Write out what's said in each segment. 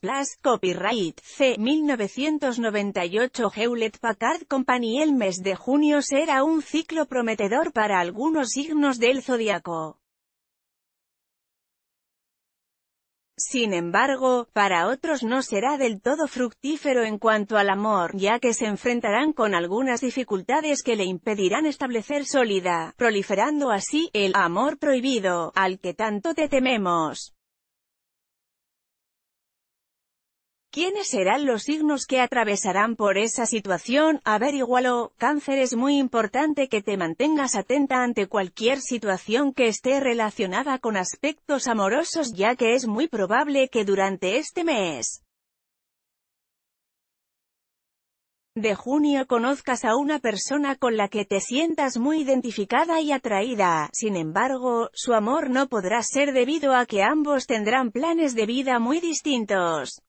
Plus, copyright C. 1998 Hewlett Packard Company El mes de junio será un ciclo prometedor para algunos signos del zodiaco. Sin embargo, para otros no será del todo fructífero en cuanto al amor, ya que se enfrentarán con algunas dificultades que le impedirán establecer sólida, proliferando así, el amor prohibido, al que tanto te tememos. ¿Quiénes serán los signos que atravesarán por esa situación? Averígualo, oh, cáncer es muy importante que te mantengas atenta ante cualquier situación que esté relacionada con aspectos amorosos ya que es muy probable que durante este mes de junio conozcas a una persona con la que te sientas muy identificada y atraída, sin embargo, su amor no podrá ser debido a que ambos tendrán planes de vida muy distintos.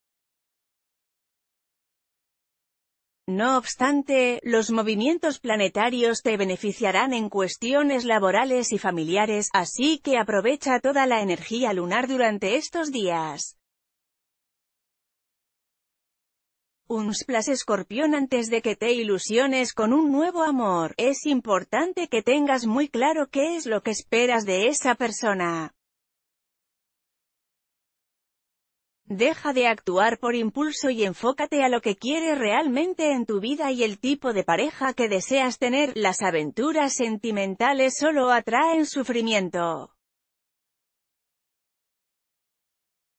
No obstante, los movimientos planetarios te beneficiarán en cuestiones laborales y familiares, así que aprovecha toda la energía lunar durante estos días. Un splash escorpión antes de que te ilusiones con un nuevo amor, es importante que tengas muy claro qué es lo que esperas de esa persona. Deja de actuar por impulso y enfócate a lo que quieres realmente en tu vida y el tipo de pareja que deseas tener. Las aventuras sentimentales solo atraen sufrimiento.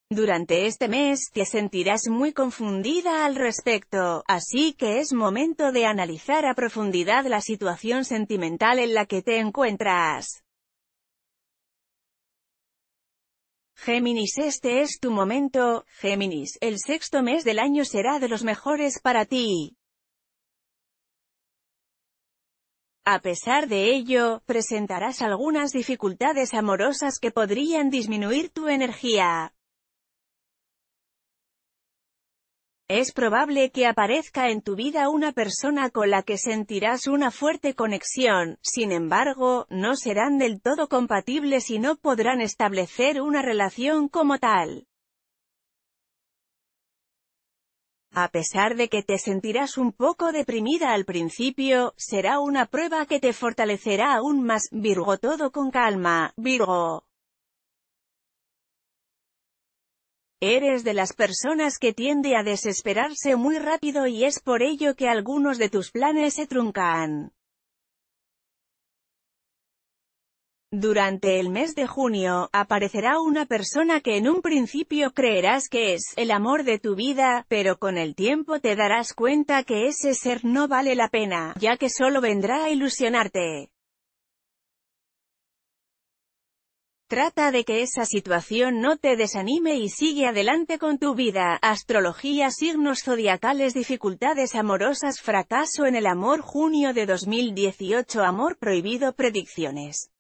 Durante este mes te sentirás muy confundida al respecto, así que es momento de analizar a profundidad la situación sentimental en la que te encuentras. Géminis este es tu momento, Géminis, el sexto mes del año será de los mejores para ti. A pesar de ello, presentarás algunas dificultades amorosas que podrían disminuir tu energía. Es probable que aparezca en tu vida una persona con la que sentirás una fuerte conexión, sin embargo, no serán del todo compatibles y no podrán establecer una relación como tal. A pesar de que te sentirás un poco deprimida al principio, será una prueba que te fortalecerá aún más, Virgo todo con calma, Virgo. Eres de las personas que tiende a desesperarse muy rápido y es por ello que algunos de tus planes se truncan. Durante el mes de junio, aparecerá una persona que en un principio creerás que es el amor de tu vida, pero con el tiempo te darás cuenta que ese ser no vale la pena, ya que solo vendrá a ilusionarte. Trata de que esa situación no te desanime y sigue adelante con tu vida. Astrología Signos zodiacales Dificultades amorosas Fracaso en el amor Junio de 2018 Amor prohibido Predicciones